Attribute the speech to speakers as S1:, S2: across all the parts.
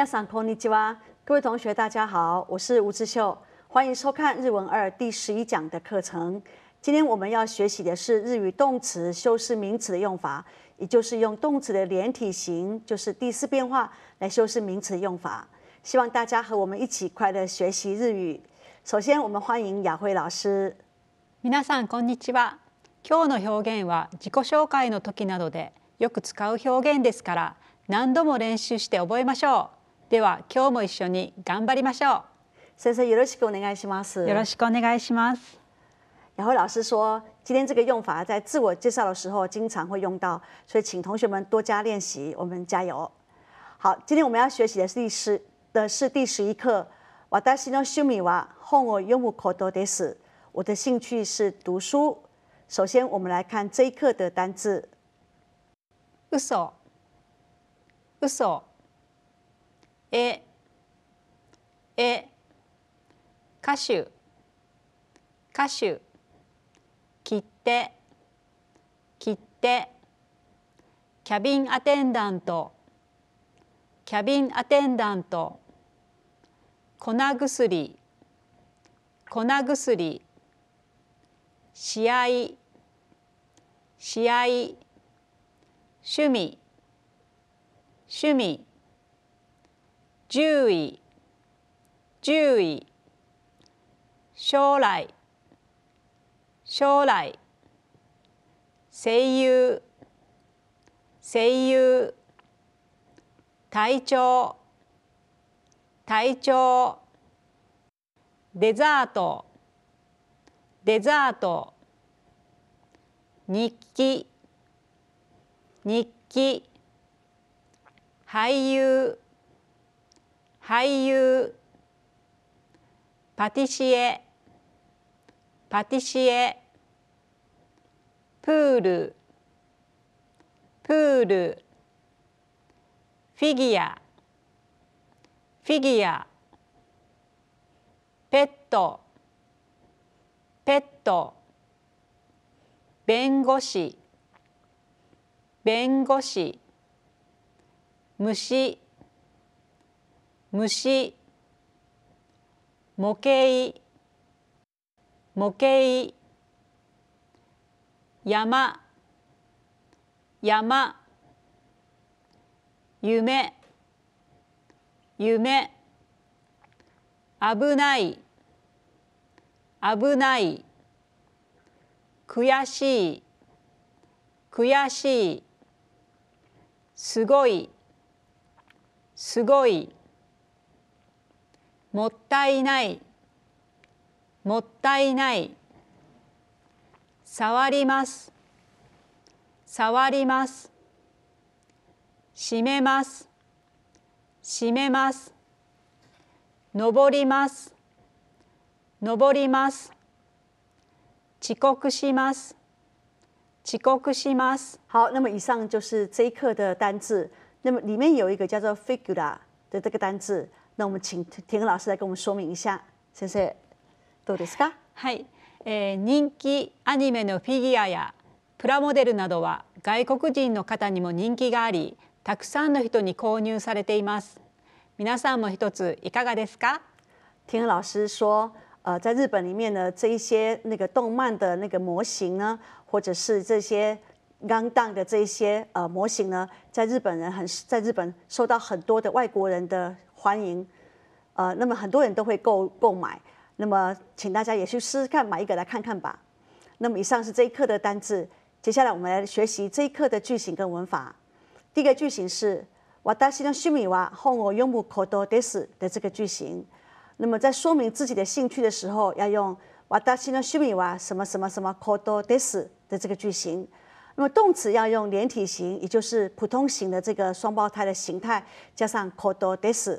S1: 皆さんこんにちは。各位同学，大家好，我是吴志秀，欢迎收看日文二第十一讲的课程。今天我们要学习的是日语动词修饰名词的用法，也就是用动词的连体型，就是第四变化来修饰名词用法。希望大家和我
S2: 们一起快乐学习日语。首先，我们欢迎雅慧老师。皆さんこんにちは。今日の表現は自己紹介の時などでよく使う表現ですから、何度も練習して覚えましょう。では今日も一緒に頑張りましょう先生よろしくお願いしますよろしくお願いします然后
S1: 老师说，今天这个用法在自我介绍的时候经常会用到，所以请同学们多加练习，我们加油。好，今天我们要学习的是第十的是第十一课。私の趣味は本を読むことです。我的兴趣是读书。首先，我们来看这一课的单字。嘘，
S2: 嘘。ええ歌手歌手切手切手キャビンアテンダントキャビンアテンダント粉薬粉薬試合試合趣味趣味獣医獣医将来将来声優声優体調体調デザートデザート日記日記俳優俳優パティシエパティシエプールプールフィギュアフィギュアペットペット弁護士弁護士虫虫模型模型山山夢夢危ない危ない悔しい悔しいすごいすごいもったいないもったいない触ります触ります閉めます閉めます登ります登ります遅刻します遅刻します。好，那么以上就是这一课
S1: 的单字。那么里面有一个叫做 “figura” 的这个单字。那我们请田
S2: 老师来跟我们说明一下。先生、どうですか？はい、えー、人気アニメのフィギュアやプラモデルなどは外国人の方にも人気があり、たくさんの人に購入されています。皆さんも一ついかがですか？田老师说。呃，在日本里面呢，这一些那个动漫的
S1: 那个模型呢，或者是这些刚当的这些呃模型呢，在日本人很在日本受到很多的外国人的欢迎，呃，那么很多人都会购购买，那么请大家也去试试看，买一个来看看吧。那么以上是这一课的单字，接下来我们来学习这一课的句型跟文法。第一个句型是“私の趣味は、本我用むことです”的这个句型。那么在说明自己的兴趣的时候，要用“私の趣味は、什么什么什么ことです”的这个句型。那么动词要用连体形，也就是普通型的这个双胞胎的形态，加上“课多です”。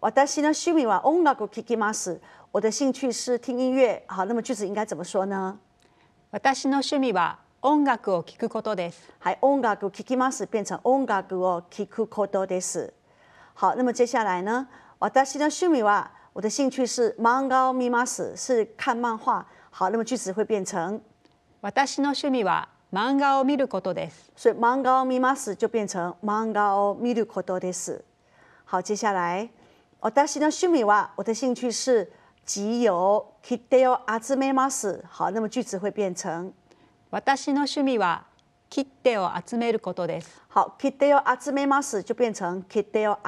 S1: 我的兴趣是听音乐。好，那么句子应该怎么说呢？我的兴趣是听音乐。好，那么句子应该怎么说呢？我的兴趣是听音乐。を聴くことです。はい、我的兴趣是听音乐。好，那么句子应该怎么说呢？我的兴趣是听音乐。を聴くことです。怎么说呢？我的兴趣是听音乐。好，那么句子应呢？我的兴趣是听音乐。我的兴趣是听音乐。好，那么我的兴趣是听音乐。好，那么句子我的兴趣是听音乐。を見ることです。怎么说呢？我的兴趣是听音乐。好，那我的兴趣是听音乐。好，那我的兴趣是听音乐。我的兴趣是听音乐。我的兴趣是听音乐。我的兴趣我的兴趣是听音乐。我的兴趣我的我的兴趣是集邮。好，那么句子会变成“我的兴趣是集邮”。好，“集邮”“集邮”就变成“集邮”。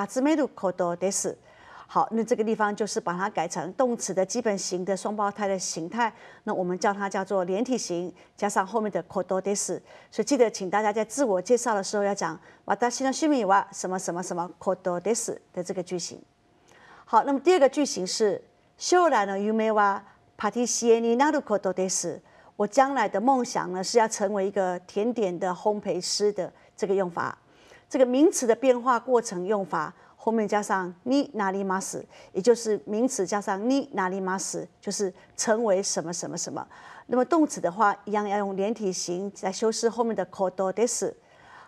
S1: 好，那这个地方就是把它改成动词的基本型的双胞胎的形态。那我们叫它叫做连体型，加上后面的“ des。所以记得请大家在自我介绍的时候要讲“我的兴趣是什么什么什么”的这个句型。好，那么第二个句型是，将来呢，ゆめはパティシエにナルコドデス。我将来的梦想呢，是要成为一个甜点的烘焙师的这个用法。这个名词的变化过程用法，后面加上ニナリマス，也就是名词加上ニナリマス，就是成为什么什么什么。那么动词的话，一样要用连体型来修饰后面的コドデス。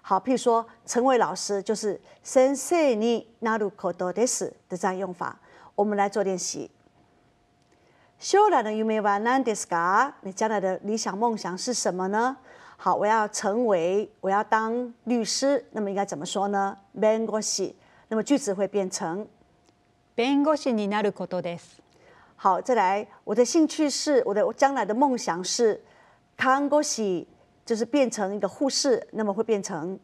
S1: 好，譬如说，成为老师就是先生になることです的这样用法。我们来做练习。秀兰的ゆめはなんですか？你将来的理想梦想是什么呢？好，我要成为，我要当律师，那么应该怎么说呢？弁護士。那么句子会变
S2: 成弁護士になることです。
S1: 好，再来，我的兴趣是，我的将来的梦想是看ゴシ。就是变成一个护士，那么会变成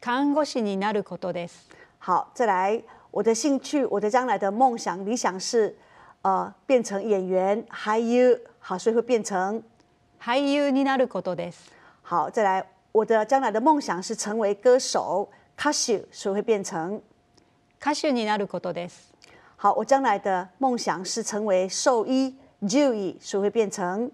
S1: 看護師になることです。好，再来，我的兴趣，我的将来的梦想理想是，呃，变成演员俳優。好，所以会变成俳優になることです。好，再来，我的将来的梦想是成为歌手歌手，所以会变成歌手になることです。好，我将来的梦想是成为兽医獣医，所以会变成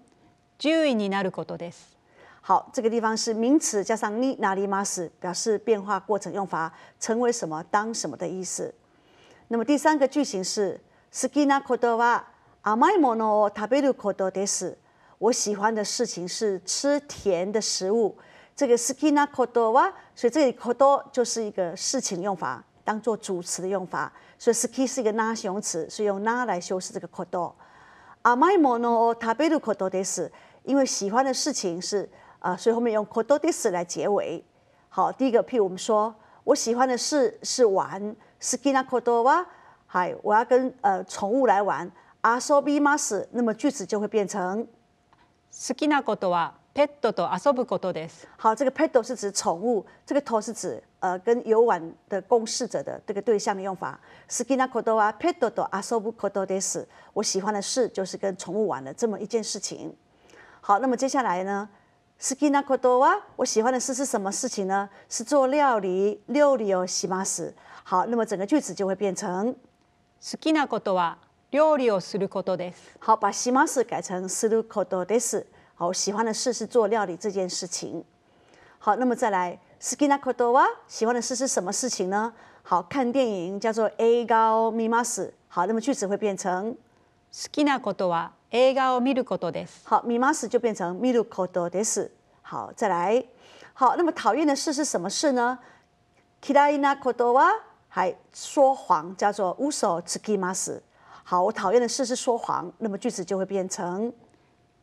S1: 獣医になることです。好，这个地方是名词加上 ni nari mas 表示变化过程用法，成为什么当什么的意思。那么第三个句型是 skina kodowa amai mono t a b e r u kododes 我喜欢的事情是吃甜的食物。这个 skina kodowa 所以这里 kodō 就是一个事情用法，当做主词的用法。所以 s k i 是一个 na 形容词，所以用 na 来修饰这个 kodō。amai mono t a b e r u kododes 因为喜欢的事情是啊，所以后面用 kododis 来结尾。好，第一个，譬如我们说，我喜欢的事是玩，s k i n 好きなことわ。嗨，我要跟呃宠物来玩，遊ぶことです。那么句子就会变成
S2: s k i n 好きなことはペットと遊ぶことです。好，这个ペット是
S1: 指宠物，这个と是指呃跟游玩的共事者的这个对象的用法。好きなことわペットと遊ぶ kododis。我喜欢的事就是跟宠物玩的这么一件事情。好，那么接下来呢？斯きなこ多啊，我喜欢的事是什么事情呢？是做料理，料理をします。好，那么整个句子就会变成斯きなこ多は料理をすることです。好，把します改成することです。好，喜欢的事是做料理这件事情。好，那么再来斯きなこ多啊，喜欢的事是什么事情呢？好看电影叫做 A 高密码史。好，那么句子会变成。好きなことは映画を見ることです。好，見ます就变成見ることです。好，再来。好，那么讨厌的事是什么事呢？嫌いなことは还说谎，叫做嘘をつきます。好，我讨厌的事是说谎，那么句子就会变成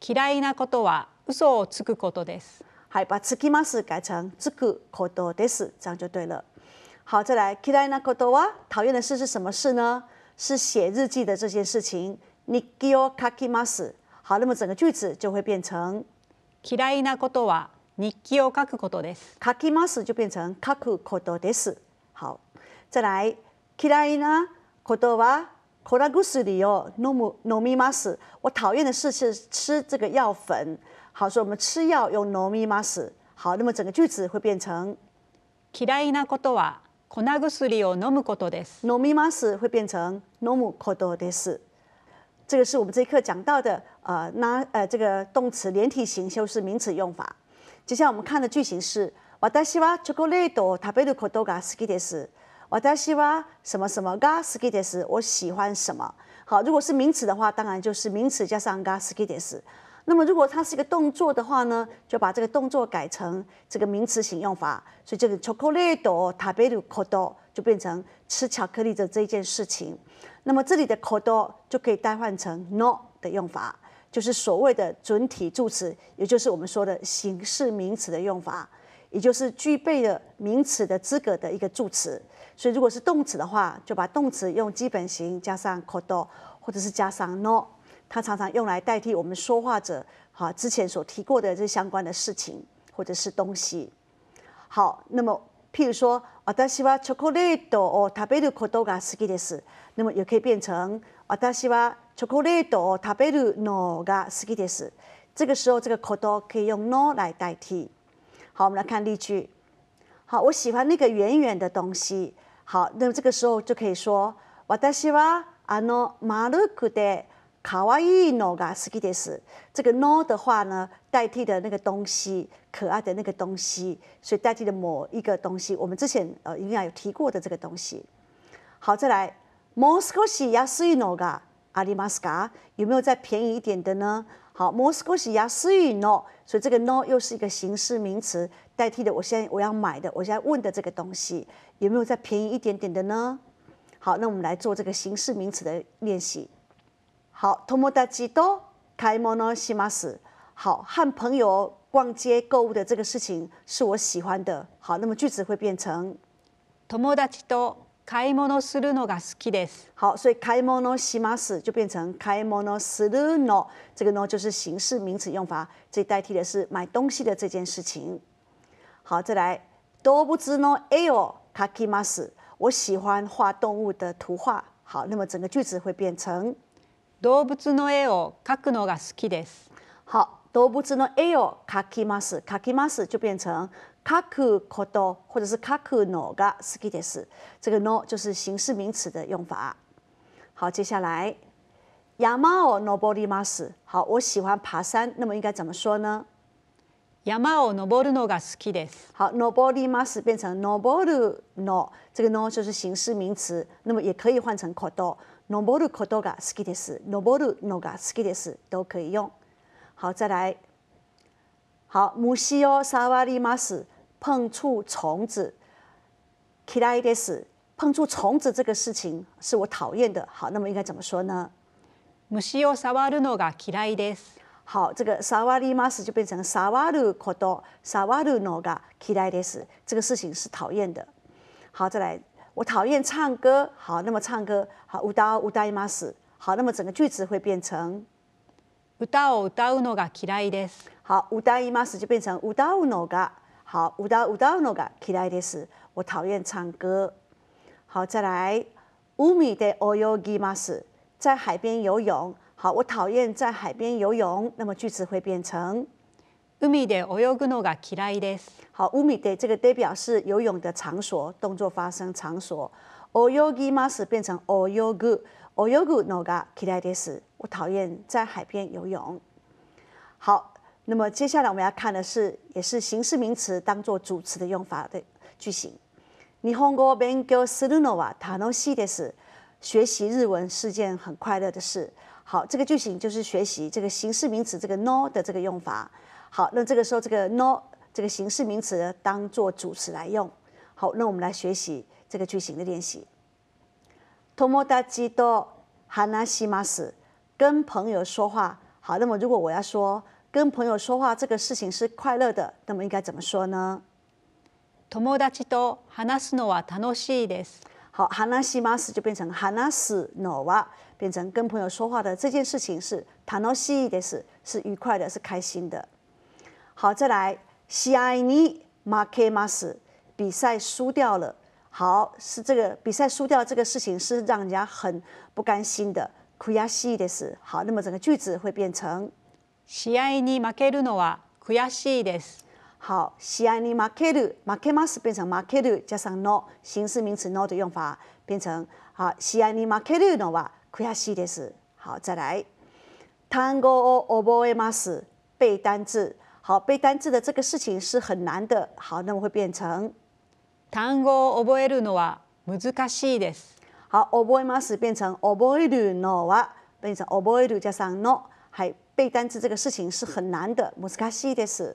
S1: 嫌いなことは嘘をつくことです。好，把つきます改成つくことです，这样就对了。好，再来。嫌いなことは讨厌的事是什么事呢？是写日记的这件事情。日記を書きます。好，那么整个句子就会变成嫌いなことは日記を書くことです。書きます就变成書くことです。好，再来嫌いなことはコラ薬を飲む飲みます。我讨厌的事是吃这个药粉。好，说我们吃药用飲みます。好，那么整个句子会变成
S2: 嫌いなことは
S1: コラ薬を飲むことです。飲みます会变成飲むことです。这个是我们这一课讲到的，呃，那呃，这个动词连体型修饰名词用法。接下来我们看的句型是，我达西瓦 chocolate taberu k o skites，我达西瓦什么什么 ga skites，我喜欢什么？好，如果是名词的话，当然就是名词加上 ga skites。那么如果它是一个动作的话呢，就把这个动作改成这个名词型用法，所以这个 chocolate t a b 就变成吃巧克力的这件事情。那么这里的 kodo 就可以代换成 no 的用法，就是所谓的准体助词，也就是我们说的形式名词的用法，也就是具备了名词的资格的一个助词。所以如果是动词的话，就把动词用基本形加上 kodo，或者是加上 no，它常常用来代替我们说话者哈之前所提过的这相关的事情或者是东西。好，那么譬如说。私はチョコレートを食べることが好きです。でも、よけ以变成私はチョコレートを食べるのが好きです。这个时候这个 koto 可以用 no 来代替。好，我们来看例句。好，我喜欢那个圆圆的东西。好，那么这个时候就可以说私はあの丸くて卡哇伊诺噶斯基迪斯，这个 no 的话呢，代替的那个东西，可爱的那个东西，所以代替的某一个东西，我们之前呃应该有提过的这个东西。好，再来 m o skoshi 摩斯古西雅斯语诺噶阿里玛斯噶，有没有再便宜一点的呢？好，m o s 摩斯古西雅 i no，所以这个 no 又是一个形式名词，代替的我现在我要买的，我现在问的这个东西，有没有再便宜一点点的呢？好，那我们来做这个形式名词的练习。好，友達多買い物します。好，和朋友逛街购物的这个事情是我喜欢的。好，那么句子会变成友達と買い物するのが好きです。好，所以買い物します就变成買い物するの。这个呢，就是形式名词用法，这代替的是买东西的这件事情。好，再来動物の絵を描きます。我喜欢画动物的图画。好，那么整个句子会变成。
S2: 動物の絵を描くのが好き
S1: です。好，動物の絵を描きます。描きます就变成描くこと或者是描くのが好きです。这个の o 就是形式名词的用法。好，接下来山を登ります。好，我喜欢爬山，那么应该怎么说呢？山を登るのが好きです。好，登ります变成登るの，这个 no 就是形式名词，那么也可以换成こと。登ることが好きです。登るのが好きです。都可以用。好，再来。好、虫を触ります。碰触虫子。嫌いです。碰触虫子这个事情是我讨厌的。好，那么应该怎么说呢？
S2: 虫を触るのが嫌いです。
S1: 好，这个触ります就变成触ること、触るのが嫌いです。这个事情是讨厌的。好，再来。我讨厌唱歌。好，那么唱歌好，ウを歌います。好，那么整个句子会变成を歌うのが嫌いです。好，ウタイマ就变成ウタウノ好，ウタウタウノ嫌いです。我讨厌唱歌。好，再来ウで泳ぎます。在海边游泳。好，我讨厌在海边游泳。那么句子会变成。海で泳ぐのが嫌いです。好，海で这个で表示游泳的场所，动作发生场所。泳ぎます变成泳ぐ，泳ぐのが嫌いです。我讨厌在海边游泳。好，那么接下来我们要看的是，也是形式名词当做主词的用法的句型。日本語勉強するのは楽しいです。学习日文是件很快乐的事。好，这个句型就是学习这个形式名词这个 no 的这个用法。好，那这个时候这个 no 这个形式名词当做主词来用。好，那我们来学习这个句型的练习。友達と話します。跟朋友说话。好，那么如果我要说跟朋友说话这个事情是快乐的，那么应该怎么说呢？友達と話すのは楽しいです。好，話します就变成話すのわ，变成跟朋友说话的这件事情是楽しいです，是愉快的，是开心的。好，再来。試合に負けます。比赛输掉了。好，是这个比赛输掉这个事情是让人家很不甘心的。悔澀的是。好，那么整个句子会变成試合に負けるのは悔澀です。好，試合に負ける、負けます变成負ける加上 no 形式名词 no 的用法变成好試合に負けるのは悔澀です。好，再來。単語を覚えます。背单词。好，背单词的这个事情是很难的。好，那么会变成“単語を覚えるのは難しいです”。好，“覚える m a 变成“覚える ”noa，变成“覚える”加上 “no”，还背单词这个事情是很难的，“難しいです”。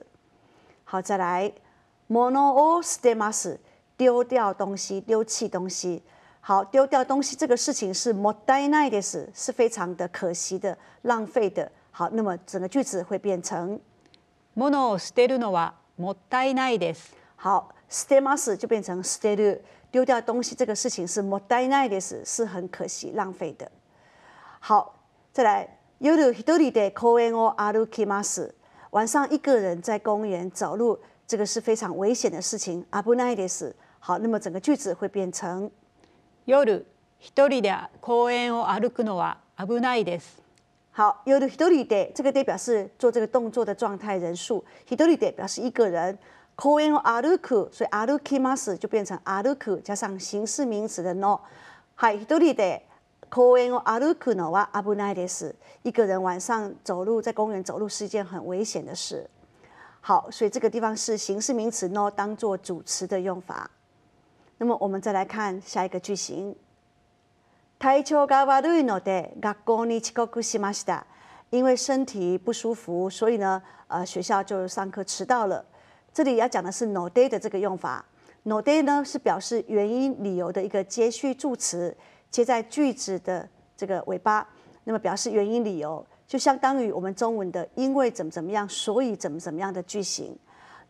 S1: 好，再来“モノを捨てる ”mas，丢掉东西，丢弃东西。好，丢掉东西这个事情是“もったいないです”，是非常的可惜的，浪费的。好，那么整个句子会变成。
S2: 物を捨てるのはもったいないです。好，
S1: 捨てます就变成捨てる，丢掉东西这个事情是もったいないです，是很可惜、浪费的。好，再来，夜一人で公園を歩きます。晚上一个人在公园走路，这个是非常危险的事情。危ないです。好，那么整个句子会变成夜一人で公園を歩くのは危ないです。好，yōdo hitori de，这个 de 表示做这个动作的状态人数，hitori de 表示一个人。kōen o aruku，所以 aruku mas 就变成 aruku 加上形式名词的 no。好，hitori de kōen o aruku no wa abunai des，一个人晚上走路在公园走路是一件很危险的事。好，所以这个地方是形式名词 no 当做主词的用法。那么我们再来看下一个句型。台丘が悪いので、学校に遅刻しました。因为身体不舒服，所以呢，呃，学校就上课迟到了。这里要讲的是 “no day” 的这个用法。“no day” 呢是表示原因、理由的一个接续助词，接在句子的这个尾巴，那么表示原因、理由，就相当于我们中文的“因为怎么怎么样，所以怎么怎么样的”句型，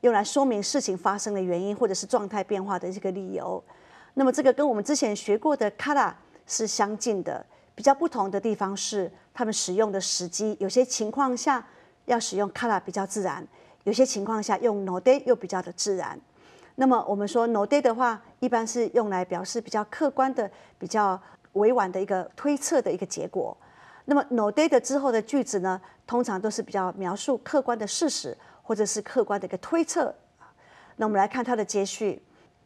S1: 用来说明事情发生的原因或者是状态变化的这个理由。那么这个跟我们之前学过的 “kara”。是相近的，比较不同的地方是他们使用的时机。有些情况下要使用 color 比较自然，有些情况下用 n o day 又比较的自然。那么我们说 n o day 的话，一般是用来表示比较客观的、比较委婉的一个推测的一个结果。那么 n o day 的之后的句子呢，通常都是比较描述客观的事实或者是客观的一个推测。那我们来看它的接续。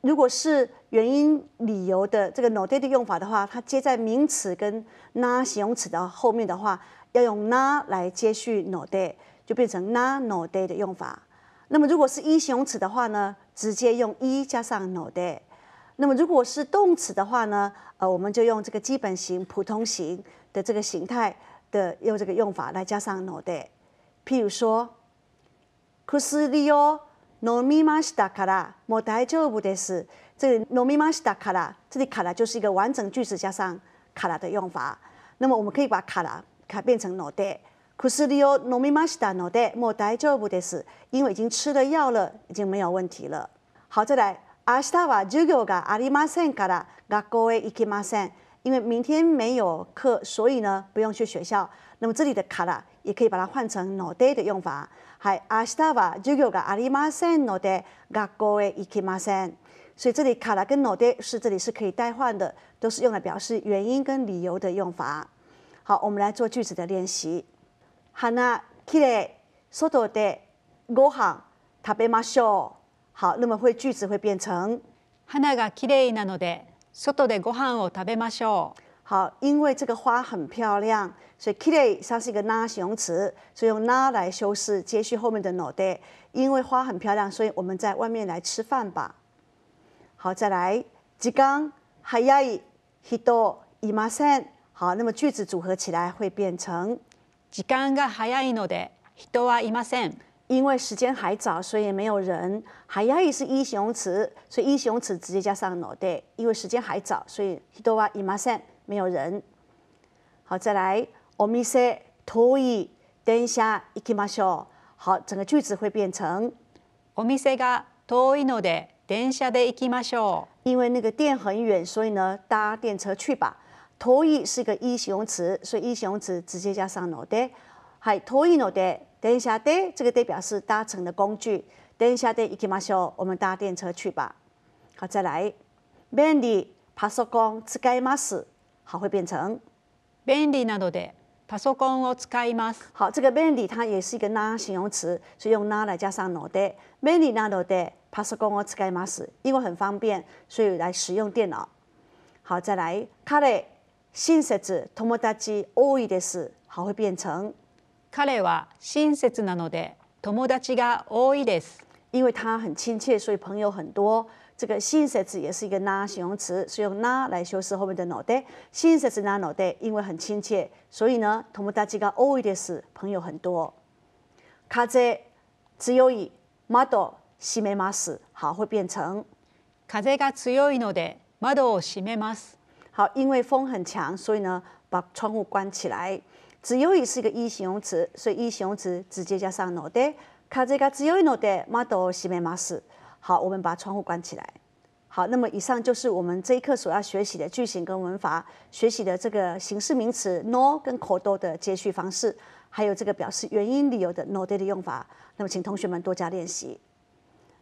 S1: 如果是原因、理由的这个 no day 的用法的话，它接在名词跟 na 形容词的后面的话，要用 na 来接续 no day，就变成 na no day 的用法。那么如果是一形容词的话呢，直接用一加上 no day。那么如果是动词的话呢，呃，我们就用这个基本型、普通型的这个形态的用这个用法来加上 no day。譬如说，kusi 飲みましたからモ待帳不得死。这里ノミマシタから，这里から就是一个完整句子加上から的用法。那么我们可以把から变成ノデ。可是有ノミマシタノデモ待帳不得死，因为已经吃了药了，已经没有问题了。好，再来明日は授業がありませんから学校へ行きません。因为明天没有课，所以呢不用去学校。那么这里的から也可以把它换成 “no de” 的用法。还、明日は授業がありませんので、学校へ行きません。所以这里“卡拉跟 “no de” 是这里是可以代换的，都是用来表示原因跟理由的用法。好，我们来做句子的练习。花がきれい、外でご飯食べましょう。好，那么会句子会变成花がきれいなので、外でご飯を食べましょう。好，因为这个花很漂亮，所以 kire 它是一个 na 形容词，所以用 na 来修饰接续后面的 no d y 因为花很漂亮，所以我们在外面来吃饭吧。好，再来，時間が早い、人はいません。好，那么句子组合起来会变成時間が早いので、人はいません。因为时间还早，所以没有人。早い是一形容词，所以一形容词直接加上 no d y 因为时间还早，所以人はいません。没有人。好，再来。お店遠い電車行きましょう。好，整个句子会变成お店が遠いので電車で行きましょう。因为那个店很远，所以呢，搭电车去吧。遠い是个一形容词，所以一形容词直接加上ので。は遠いので電車で这个で表示搭乘的工具。電車で行きましょう。我们搭电车去吧。好，再来。便利パソコン使います。好，会变成便利なので、パソコンを使います。好，这个便利它也是一个拉形容词，所以用拉来加上ので，便利なので、パソコンを使います。因为很方便，所以来使用电脑。好，再来、彼、親切友達多いです。好，会变成彼は親切なので、友達が多いです。因为他很亲切，所以朋友很多。这个新色子也是一个拉形容词，是用拉来修饰后面的脑袋。新色子拉脑袋，因为很亲切，所以呢，同モ大家が多いです，朋友很多。風強いので窓を西梅马斯，好，会变成卡風が強いので窓を西梅马斯。好，因为风很强，所以呢，把窗户关起来。只有い是一个一形容词，所以一形容词直接加上脑袋。卡風が強いので窓を西梅马斯。好，我们把窗户关起来。好，那么以上就是我们这一课所要学习的句型跟文法，学习的这个形式名词 nor 跟 k u d 的接续方式，还有这个表示原因理由的 n o day 的用法。那么，请同学们多加练习。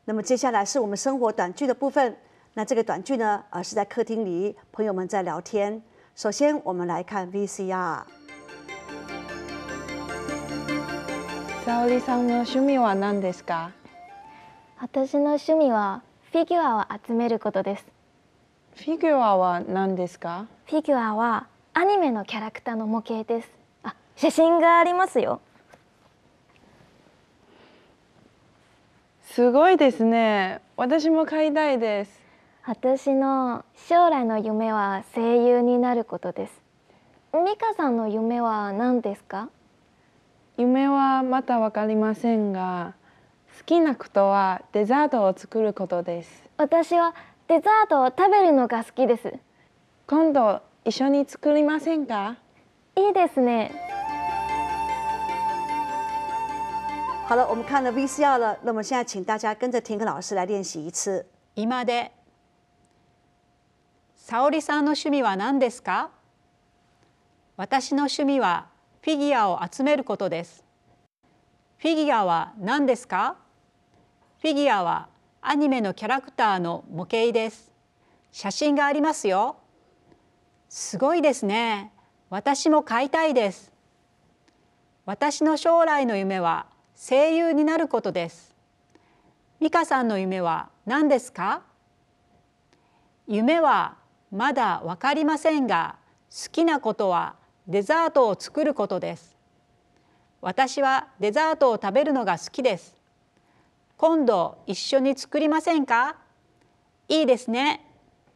S1: 那么接下来是我们生活短句的部分。那这个短句呢，而是在客厅里，朋友们在聊天。首先，我们来看 VCR。
S3: さおさんの趣味は何ですか？私の趣味はフィギュアを集めることです。フィギュアは何ですか？フィギュアはアニメのキャラクターの模型です。あ、写真がありますよ。すごいですね。私も買いたいです。私の将来の夢は声優になることです。美香さんの夢は何ですか？夢はまたわかりませんが。好きなことはデザートを作ることです私はデザートを食べるのが好きです今度一緒に作りませんかいいですね
S1: 好了，我们看了 VCR 了，那么现在请大家跟着田根老师来练习一次。
S2: 今で、沙織さんの趣味は何ですか？私の趣味はフィギュアを集めることです。フィギュアは何ですか？フィギュアはアニメのキャラクターの模型です。写真がありますよ。すごいですね。私も買いたいです。私の将来の夢は声優になることです。美香さんの夢は何ですか夢はまだ分かりませんが好きなことはデザートを作ることです私はデザートを食べるのが好きです今度一緒に作りませんかいいですね。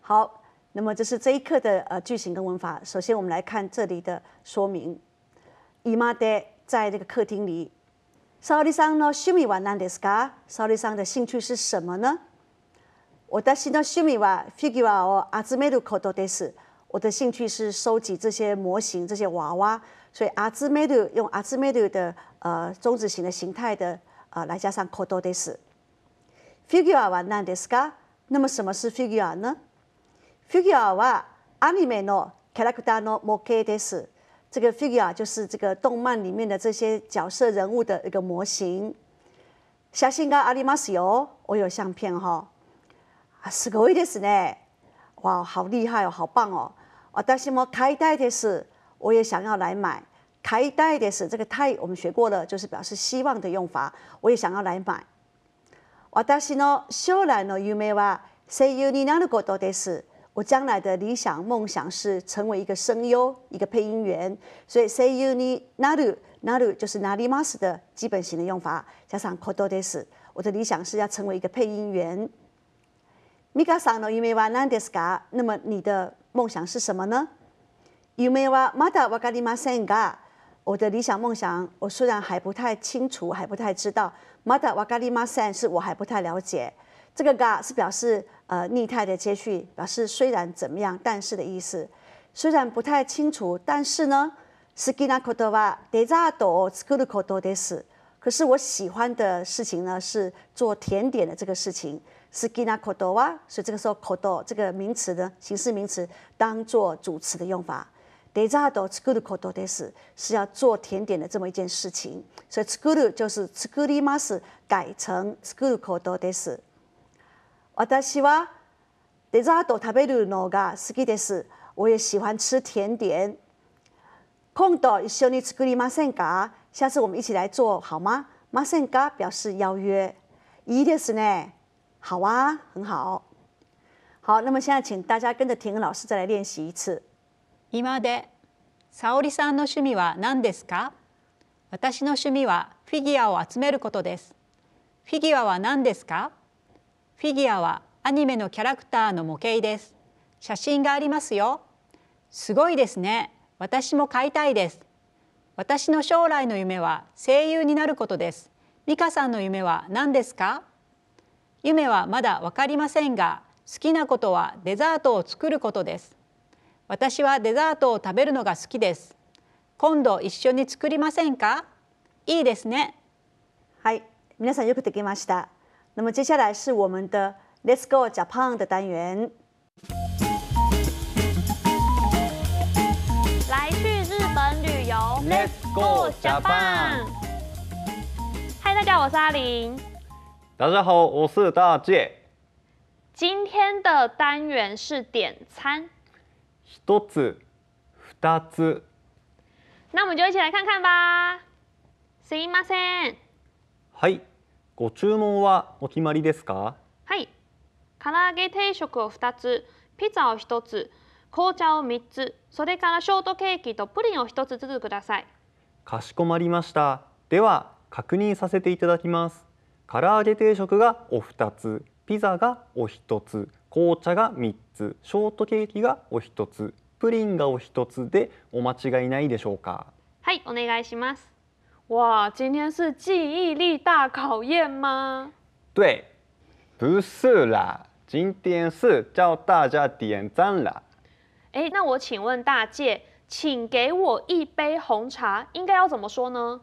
S2: 好，那么这是这一课的呃句型跟文法。首
S1: 先，我们来看这里的说明。姨妈的在这个客厅里。沙織さんの趣味は何ですか？沙織さん的兴趣是什么呢？私の趣味はフィギュアを集めることです。我的兴趣是收集这些模型、这些娃娃。所以，集める用集める的呃中指形的形态的啊，来加上コ s です。フィギュアは何ですか？那么什么是 figure 呢？フィギュアはアニメのキャラクターの模型です。这个 figure 就是这个动漫里面的这些角色人物的一个模型。写真がありますよ。我有相片哈。すごいですね。哇，好厉害哦，好棒哦。私は買いたいです。我也想要来买。台大一点是这个台，我们学过了，就是表示希望的用法。我也想要来买。我但将来の夢は哇？声優になることです。我将来的理想梦想是成为一个声优，一个配音员。所以声优你哪里哪里就是哪里 m a 的基本型的用法，加上过多的是，我的理想是要成为一个配音员。米卡桑呢，有没哇？难的是噶？那么你的梦想是什么呢？有没哇？马达瓦卡 m a s 我的理想梦想，我虽然还不太清楚，还不太知道。Mata w a k a i masan 是我还不太了解。这个 ga 是表示呃逆态的接续，表示虽然怎么样，但是的意思。虽然不太清楚，但是呢，skina kodowa deza do skuluko do des。可是我喜欢的事情呢，是做甜点的这个事情。skina kodowa，所以这个时候 k o d o 这个名词呢，形式名词当做主词的用法。デザートスクリュコドです，是要做甜点的这么一件事情，所以スクリュ就是スクリす。ス改成スクリコドです。私はデザート食べるのが好きです。我也喜欢吃甜点。空と一緒にスクリマセン下次我们一起来做好吗？マセンガ表示邀约。いいですね，好啊，很好。
S2: 好，那么现在请大家跟着田恩老师再来练习一次。今で沙織さんの趣味は何ですか私の趣味はフィギュアを集めることですフィギュアは何ですかフィギュアはアニメのキャラクターの模型です写真がありますよすごいですね私も買いたいです私の将来の夢は声優になることです美香さんの夢は何ですか夢はまだわかりませんが好きなことはデザートを作ることです私はデザートを食べるのが好きです。今度一緒に作りませんかいいですね。はい、皆さんよくできました。那么接下来是我们的 Let's Go
S1: Japan 的单元。
S3: 来去日本旅游
S4: ，Let's Go Japan。
S3: 嗨，大家我是阿玲。
S4: 大家好，我是大姐。
S3: 今天的单元是点餐。
S4: 一つ、二つ。
S3: 那我们就一起来看看吧。すいませ
S4: ん。はい。ご注文はお決まりですか。
S3: はい。唐揚げ定食を二つ、ピザを一つ、紅茶を三つ、それからショートケーキとプリンを一つずつください。
S4: かしこまりました。では確認させていただきます。唐揚げ定食がお二つ、ピザがお一つ。紅茶が3つショートケーキがお1つプリンがお1つでお間違いないでしょうか
S3: はいお願いします哇今天是记忆力大考验吗
S4: 对不是啦今天是叫大家点赞啦
S3: 哎那我请问大介请给我一杯红茶应该要怎么说呢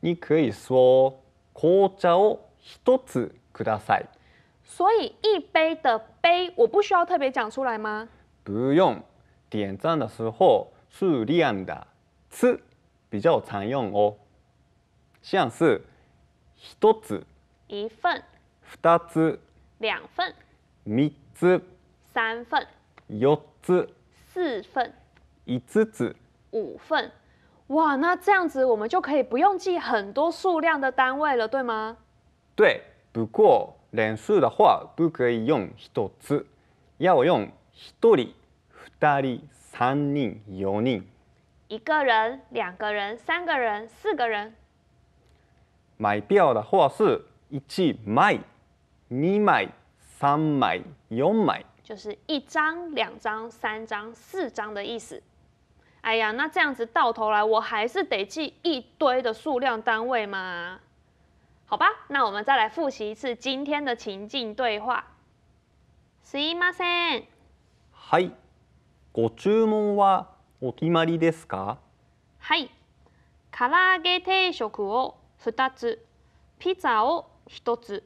S4: 你可以说紅茶を一つください
S3: 所以一杯的杯，我不需要特别讲出来吗？
S4: 不用，点赞的时候数量的次比较常用哦。像是，一つ一份，二つ两份，三つ三份，四つ四份，五つ
S3: 五份。哇，那这样子我们就可以不用记很多数量的单位了，对吗？
S4: 对，不过。连数的话，都可以用一つ，要用一人、二人、三人、四人。
S3: 一个人、两个人、三个人、四个人。
S4: 买票的话是一买、二买、三买、四买，
S3: 就是一张、两张、三张、四张的意思。哎呀，那这样子到头来，我还是得记一堆的数量单位嘛。好吧，那我们再来复习一次今天的情境对话。すいません。
S4: はい。ご注文はお決まりですか。
S3: はい。唐揚げ定食を二つ、ピザを一つ、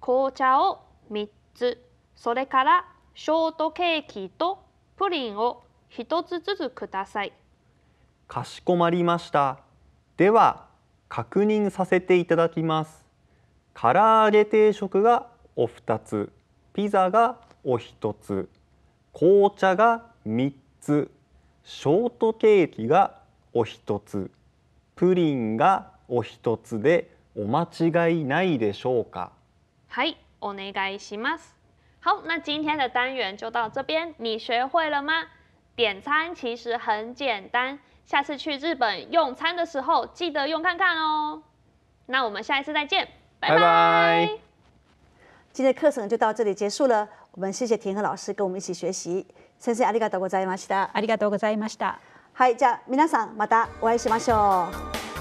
S3: 紅茶を三つ、それからショートケーキとプリンを一つずつくださ
S4: い。かしこまりました。では。確認させていただきます唐揚げ定食がお二つピザがお一つ紅茶が三つショートケーキがお一つプリンがお一つでお間違いないでしょうか
S3: はいお願いします好那今天的单元就到这边你学会了吗点餐其实很简单下次去日本用餐的时候，记得用看看哦。那我们下一次再见，拜拜。
S1: 今天课程就到这里结束了，我们谢谢田和老师跟我们一起学习。先生ありがとうございました。ありがとうございました。はいじゃあ皆さんまたお会いしましょう。